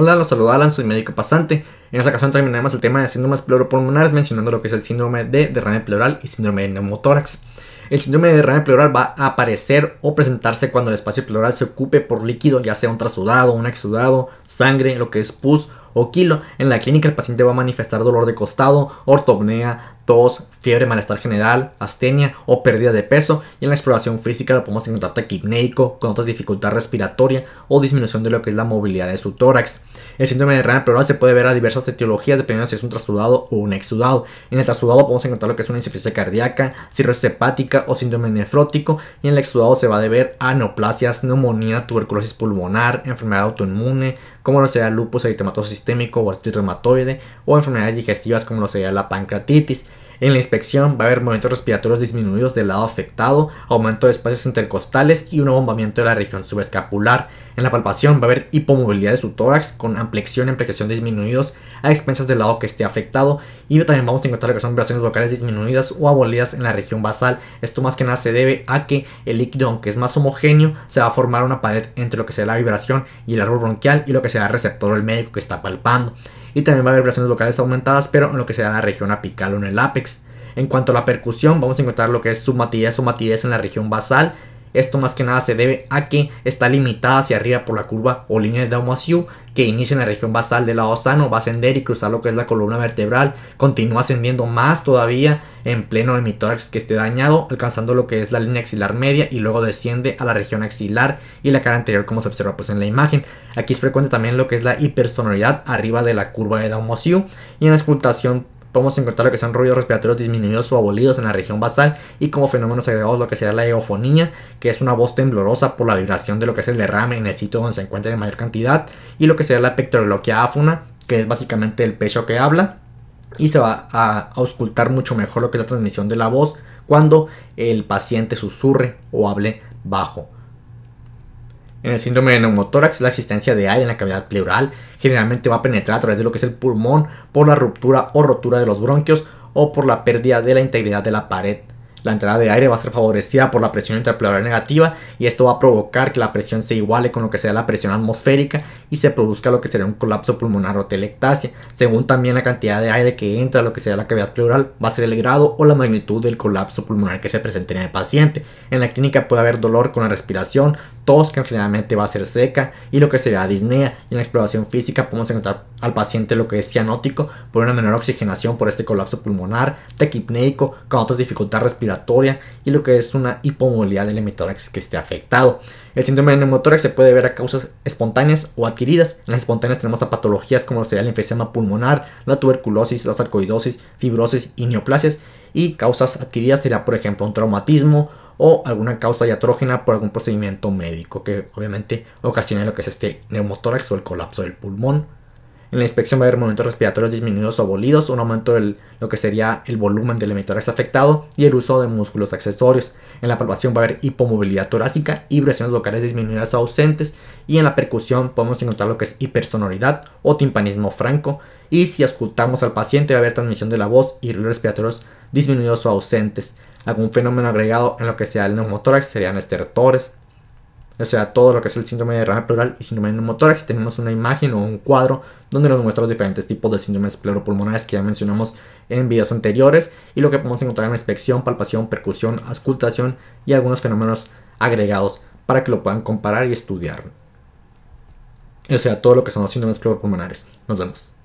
Hola, los saluda Alan, soy médico pasante. En esta ocasión terminaremos el tema de síndromes pleuropulmonares mencionando lo que es el síndrome de derrame pleural y síndrome de neumotórax. El síndrome de derrame pleural va a aparecer o presentarse cuando el espacio pleural se ocupe por líquido, ya sea un trasudado, un exudado, sangre, lo que es pus o kilo. En la clínica el paciente va a manifestar dolor de costado, ortopnea, tos, fiebre, malestar general, astenia o pérdida de peso. Y en la exploración física lo podemos encontrar taquipneico, con otras dificultad respiratoria o disminución de lo que es la movilidad de su tórax. El síndrome de renal pleural se puede ver a diversas etiologías dependiendo si es un trasudado o un exudado. En el trasudado podemos encontrar lo que es una insuficiencia cardíaca, cirrosis hepática o síndrome nefrótico. Y en el exudado se va a deber a neoplasias, neumonía, tuberculosis pulmonar, enfermedad autoinmune, como lo sería lupus eritematoso sistémico o artritis reumatoide, o enfermedades digestivas como lo sería la pancreatitis. En la inspección va a haber movimientos respiratorios disminuidos del lado afectado, aumento de espacios intercostales y un abombamiento de la región subescapular. En la palpación va a haber hipomovilidad de su tórax con amplexión y ampliación disminuidos a expensas del lado que esté afectado y también vamos a encontrar lo que son vibraciones vocales disminuidas o abolidas en la región basal. Esto más que nada se debe a que el líquido, aunque es más homogéneo, se va a formar una pared entre lo que sea la vibración y el árbol bronquial y lo que sea el receptor del el médico que está palpando y también va a haber vibraciones locales aumentadas, pero en lo que será la región apical o en el ápex. En cuanto a la percusión, vamos a encontrar lo que es sumatidez o matidez en la región basal esto más que nada se debe a que está limitada hacia arriba por la curva o línea de Daumasiu que inicia en la región basal del lado sano, va a ascender y cruzar lo que es la columna vertebral, continúa ascendiendo más todavía en pleno de que esté dañado, alcanzando lo que es la línea axilar media y luego desciende a la región axilar y la cara anterior como se observa pues en la imagen. Aquí es frecuente también lo que es la hipersonoridad arriba de la curva de Daumasiu y en la escultación podemos encontrar lo que son ruidos respiratorios disminuidos o abolidos en la región basal y como fenómenos agregados lo que será la eufonía que es una voz temblorosa por la vibración de lo que es el derrame en el sitio donde se encuentra en mayor cantidad, y lo que será la pectoroloquia áfuna, que es básicamente el pecho que habla, y se va a auscultar mucho mejor lo que es la transmisión de la voz cuando el paciente susurre o hable bajo. En el síndrome de neumotórax, la existencia de aire en la cavidad pleural generalmente va a penetrar a través de lo que es el pulmón por la ruptura o rotura de los bronquios o por la pérdida de la integridad de la pared. La entrada de aire va a ser favorecida por la presión intrapleural negativa y esto va a provocar que la presión se iguale con lo que sea la presión atmosférica y se produzca lo que sería un colapso pulmonar o telectasia. Según también la cantidad de aire que entra a lo que sea la cavidad pleural, va a ser el grado o la magnitud del colapso pulmonar que se presente en el paciente. En la clínica puede haber dolor con la respiración, que generalmente va a ser seca y lo que sería disnea. Y en la exploración física podemos encontrar al paciente lo que es cianótico por una menor oxigenación por este colapso pulmonar, tequipneico, con otras dificultades respiratoria y lo que es una hipomovilidad del hemitórax que esté afectado. El síndrome de neumotórax se puede ver a causas espontáneas o adquiridas. En las espontáneas tenemos a patologías como sería el enfisema pulmonar, la tuberculosis, la sarcoidosis, fibrosis y neoplasias. Y causas adquiridas será, por ejemplo, un traumatismo, o alguna causa diatrógena por algún procedimiento médico que obviamente ocasiona lo que es este neumotórax o el colapso del pulmón. En la inspección va a haber movimientos respiratorios disminuidos o abolidos, un aumento de lo que sería el volumen del hemitórax afectado y el uso de músculos accesorios. En la palpación va a haber hipomovilidad torácica y vibraciones vocales disminuidas o ausentes. Y en la percusión podemos encontrar lo que es hipersonoridad o timpanismo franco. Y si escuchamos al paciente va a haber transmisión de la voz y ruidos respiratorios disminuidos o ausentes. Algún fenómeno agregado en lo que sea el neumotórax serían estertores. O sea, todo lo que es el síndrome de derrame pleural y síndrome de neumotórax. Tenemos una imagen o un cuadro donde nos muestra los diferentes tipos de síndromes pleuropulmonares que ya mencionamos en videos anteriores y lo que podemos encontrar en inspección, palpación, percusión, auscultación y algunos fenómenos agregados para que lo puedan comparar y estudiar. O sea, todo lo que son los síndromes pleuropulmonares. Nos vemos.